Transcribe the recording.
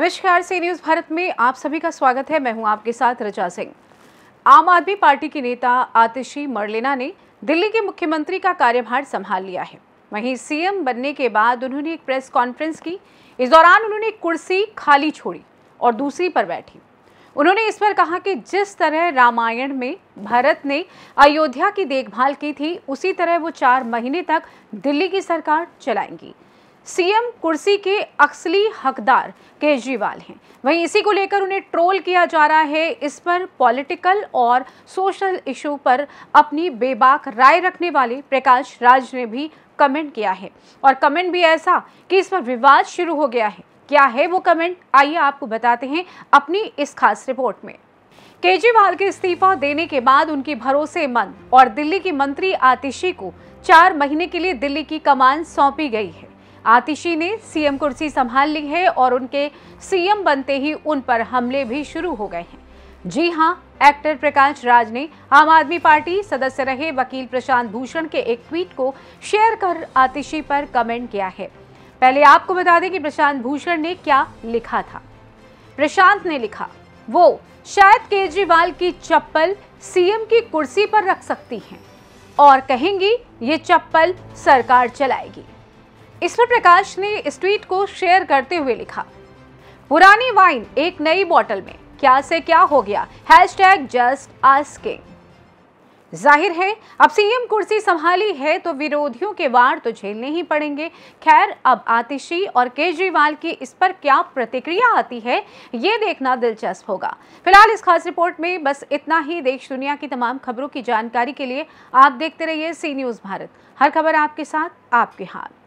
नमस्कार सी न्यूज़ भारत में आप सभी का स्वागत है मैं हूं आपके साथ रजा सिंह आम आदमी पार्टी के नेता आतिशी मरलेना ने दिल्ली के मुख्यमंत्री का कार्यभार संभाल लिया है वहीं सीएम बनने के बाद उन्होंने एक प्रेस कॉन्फ्रेंस की इस दौरान उन्होंने कुर्सी खाली छोड़ी और दूसरी पर बैठी उन्होंने इस पर कहा कि जिस तरह रामायण में भरत ने अयोध्या की देखभाल की थी उसी तरह वो चार महीने तक दिल्ली की सरकार चलाएंगी सीएम कुर्सी के अक्सली हकदार केजरीवाल हैं वहीं इसी को लेकर उन्हें ट्रोल किया जा रहा है इस पर पॉलिटिकल और सोशल इशू पर अपनी बेबाक राय रखने वाले प्रकाश राज ने भी कमेंट किया है और कमेंट भी ऐसा कि इस पर विवाद शुरू हो गया है क्या है वो कमेंट आइए आपको बताते हैं अपनी इस खास रिपोर्ट में केजरीवाल के इस्तीफा देने के बाद उनकी भरोसेमंद और दिल्ली की मंत्री आतिशी को चार महीने के लिए दिल्ली की कमान सौंपी गई है आतिशी ने सीएम कुर्सी संभाल ली है और उनके सीएम बनते ही उन पर हमले भी शुरू हो गए हैं जी हां एक्टर प्रकाश राज ने आम आदमी पार्टी सदस्य रहे वकील प्रशांत भूषण के एक ट्वीट को शेयर कर आतिशी पर कमेंट किया है पहले आपको बता दें कि प्रशांत भूषण ने क्या लिखा था प्रशांत ने लिखा वो शायद केजरीवाल की चप्पल सीएम की कुर्सी पर रख सकती हैं और कहेंगी ये चप्पल सरकार चलाएगी इसमें प्रकाश ने इस ट्वीट को शेयर करते हुए लिखा पुरानी वाइन एक नई बॉटल में क्या से क्या हो गया जस्ट आस्किंग जाहिर है अब सीएम कुर्सी संभाली है तो विरोधियों के वार तो झेलने ही पड़ेंगे खैर अब आतिशी और केजरीवाल की इस पर क्या प्रतिक्रिया आती है ये देखना दिलचस्प होगा फिलहाल इस खास रिपोर्ट में बस इतना ही देश दुनिया की तमाम खबरों की जानकारी के लिए आप देखते रहिए सी न्यूज़ भारत हर खबर आपके साथ आपके हाथ